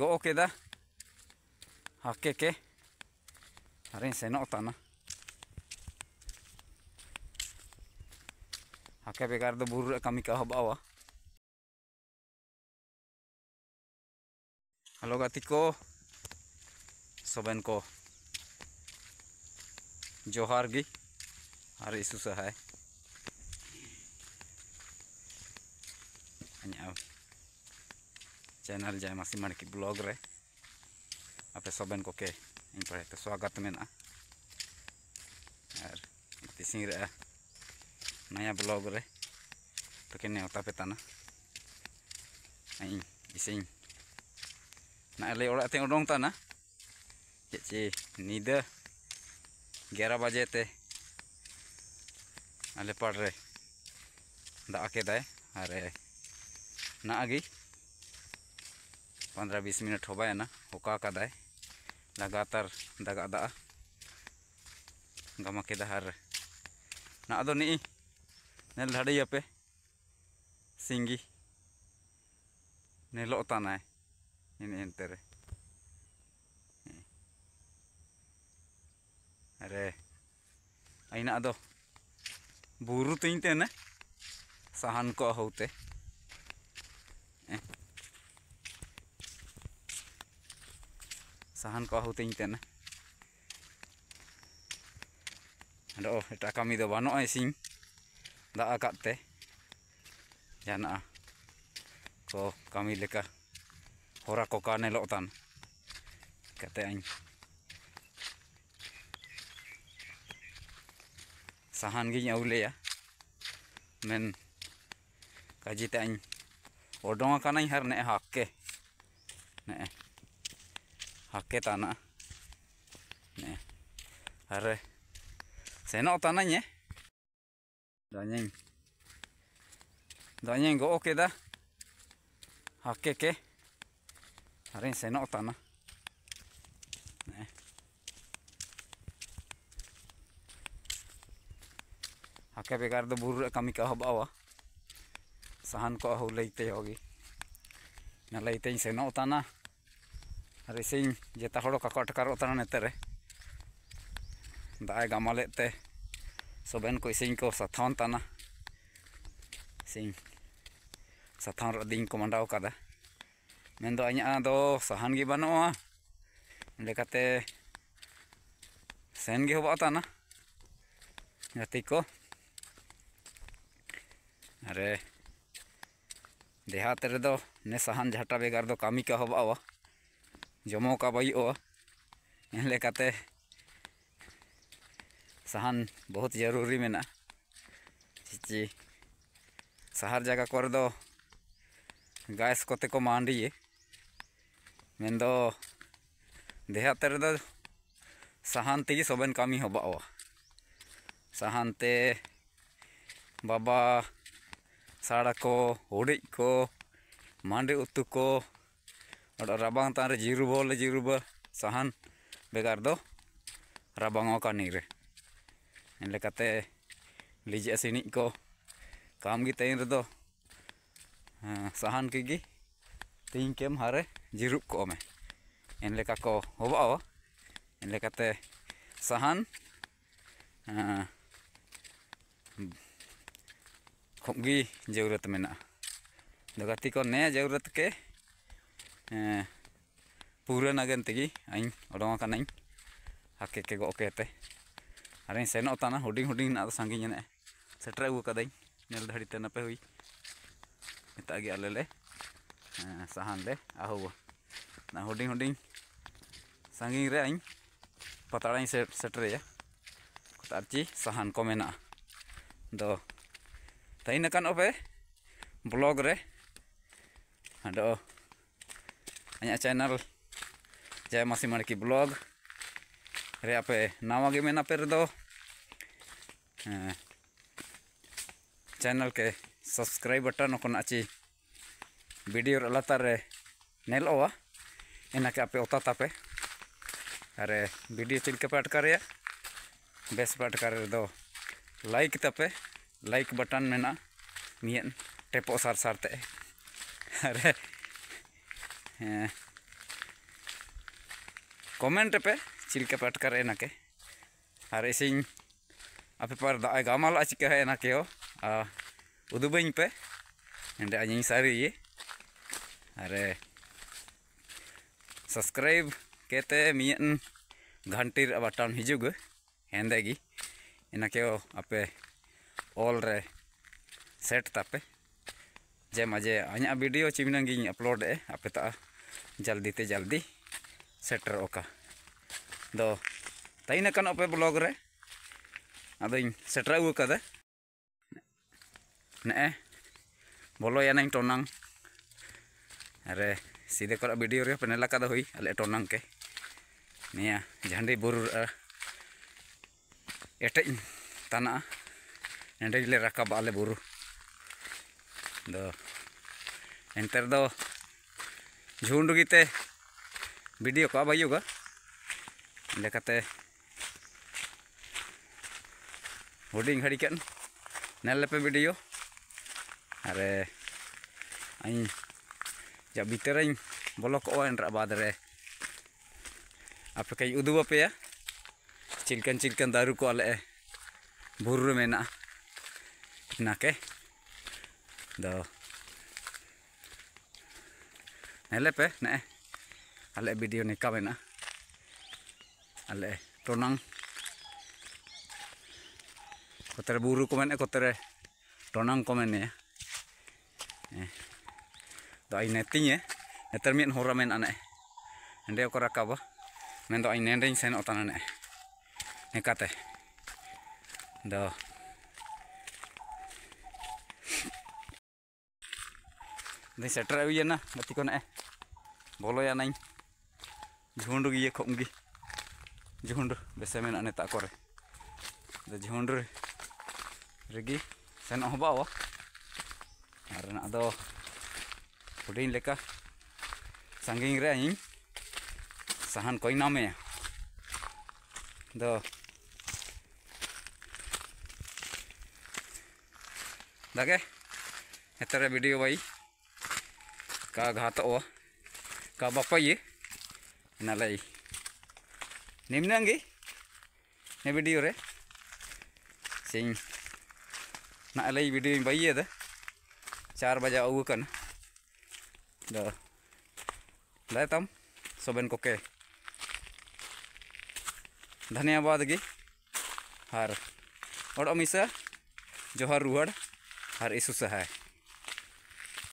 go oke oke oke ke harin seno tanah oke bekar do buru kami ke bawah halo gatiko soben ko johar gi hari susah hai anyau channel Jay Masi ᱢᱟᱲᱠᱤ blog ᱨᱮ ᱟᱯᱮ ᱥᱚᱵᱮᱱ ᱠᱚ ᱠᱮ ᱤᱧ ᱯᱟᱲᱦᱟᱣ ᱛᱮ ᱥᱟᱜᱟᱛ ᱢᱮᱱᱟ ᱟᱨ ᱛᱤᱥᱤᱝ ᱨᱮ नया ब्लॉग रे तो के नेवता पे ताना आई इसिंग ना ले ओड़ा ते ओडोंग ताना चे नीद 11 बजे ते अले पड़ रे दा के दाए अरे ना आगी पंद्रह बीस मिनट हो होबायना होका कदाय लगातार दगा दा गमा के दहार ना दो तो नी नेल धड़ी पे सिंगी नेलो ताना है इन इन तेरे अरे आई ना दो तो। बुरु तो इन तीन ना सहान को होते sahan ko ahu teng tena. Ado, ita kami do bano ay sing da akat te. Yana ah. Ko kami leka hora ko kane lo tan. Kate ay. Sahan gi nya ule ya. Men kajite ay. Odong akana ay har ne hakke. Ne hake tanah nih hare senok tanahnya danyeng danyeng go oke dah hake ke hare senok tanah nih hake bekar do buru kami kah bawa sahan ko ahulai te hogi nalai te senok tanah racing जेता हड़ो का अटकारो नेतरे दाय गामाले सोबेन को इसी को साथन ताना सिंह साथन रदिंग को मंडाव कादा सहान गी बनोआ सेन गी होबा ताना को अरे देहा तेरे सहान झटा बेगार कमी का होबा जमका सहान बहुत जरूरी मेना चीची सहार जगह को गैस को मांडिए मन देहात सहान तीज सब कमी हबा सहानते बाबा साड़ा को उड़ी को मांडी उतु को ᱨᱟᱵᱟᱝ ᱦᱟᱛᱟᱱ ᱨᱮ ᱡᱤᱨᱩᱵᱚ ᱞᱮ ᱡᱤᱨᱩᱵᱟ ᱥᱟᱦᱟᱱ ᱵᱮᱜᱟᱨ ᱫᱚ ᱨᱟᱵᱟᱝ ᱚᱠᱟᱱᱤ ᱨᱮ ᱮᱱᱞᱮᱠᱟᱛᱮ ᱞᱤᱡ ᱟᱥᱤᱱᱤᱡ ᱠᱚ काम की तेन रो सहान की तीन केम हारे जिरुब को में इन लेका को होबाओ इन लेकाते सहान खूब जरूरत में गति को ने जरूरत के Eh, pura na ganti ain orang akan ain hakke kego oke te ari seno ota na hoding na na sangi nyene setra gu kadai nel dhari te na pe hui alele eh, sahan le ahu na hoding hoding sangi re ain patara ain setra ya kutarci sahan komena do tain akan ope blog re ada channel Jay channel Jay Masi ᱢᱟᱲᱠᱤ blog ᱨᱮ ᱟᱯᱮ ᱱᱟᱣᱟ ना पेर दो channel के subscribe button को अच्छी video लतार इना के आपे ओता तापे अरे वीडियो चिल्के पे अटकार बेस पे अटकार लाइक तापे लाइक बटन में ना मियन टेपो सार सारते अरे komen repe cilka patkar enak eh hari sing ape par da ay gamal aja kah enak yo ah udah banyak pe ente anjing sari ye are subscribe kete mien gantir abatan hijau ende gi enak o ape all re set tapi jam aja hanya video cuman gini upload e ape ta जल्दी ते जल्दी shutter ओका दो तईन कान पे blog रे अदिन shutter अगु कदे ने बोलो याना टोनांग अरे सीधे को वीडियो रे पने लका हुई अल टोनांग के निया झंडी बुरु एटे तना नेंडे ले रखा बुरु दो इंतर दो झुंडगीते वीडियो का हूँ लेकाते हूँ हड़िकन नलपे वीडियो अरे जब भीतर बोलो बाद आप उदूपे चिलकन चिलकन दारू को आले बुरु मेना नाके दो Nelep eh, ne? Eh? Ale video ni kawin ah. Ale tonang. Kotor buru komen eh kotor eh. Tonang komen ya. Eh. Do netting ya. Netter min hora men ane. nanti aku rakaba. Men eh? do ai nending sen otan ane. Eh? Nekate. Do. Do. दिन सेटर आना गति को बोलोना झुंड ये खबी झुंड बेसे मेता को झुंड रेगी सेन बा हूँ सागिंग सहान को नामे दागे हेतरे वीडियो बी का घात ओ का बप ये नालाई निम्नंगी ने वीडियो रे सिंह नालाई वीडियो बैये दा चार बजे अगू कन दा लाए तम सबन को के धन्यवाद गी हर और अमीसा जोहर रुहड़ हर इसु सहाय